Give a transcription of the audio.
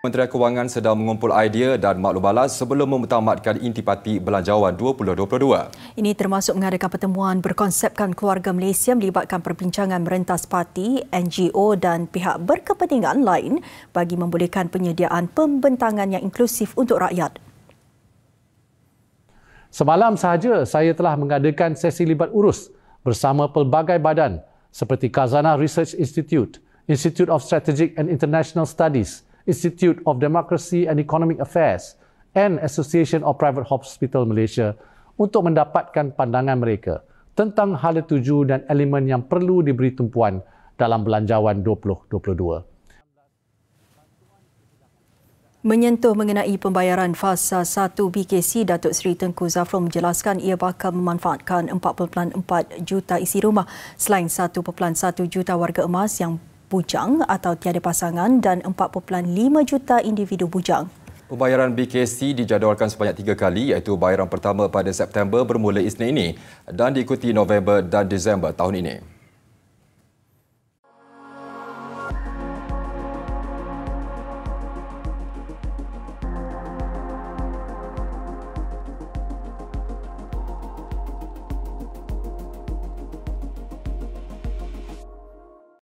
Menteri Kewangan sedang mengumpul idea dan maklum balas sebelum memutamatkan intipati Belanjawan 2022. Ini termasuk mengadakan pertemuan berkonsepkan keluarga Malaysia melibatkan perbincangan merentas parti, NGO dan pihak berkepentingan lain bagi membolehkan penyediaan pembentangan yang inklusif untuk rakyat. Semalam sahaja saya telah mengadakan sesi libat urus bersama pelbagai badan seperti Kazana Research Institute, Institute of Strategic and International Studies, Institute of Democracy and Economic Affairs and Association of Private Hospital Malaysia untuk mendapatkan pandangan mereka tentang hal tuju dan elemen yang perlu diberi tumpuan dalam belanjawan 2022. Menyentuh mengenai pembayaran fasa 1 BKC, Datuk Seri Tengku Zafrul menjelaskan ia bakal memanfaatkan 4.4 juta isi rumah selain 1.1 juta warga emas yang bujang atau tiada pasangan dan 4.5 juta individu bujang. Pembayaran BKC dijadualkan sebanyak tiga kali iaitu bayaran pertama pada September bermula Isnin ini dan diikuti November dan Disember tahun ini.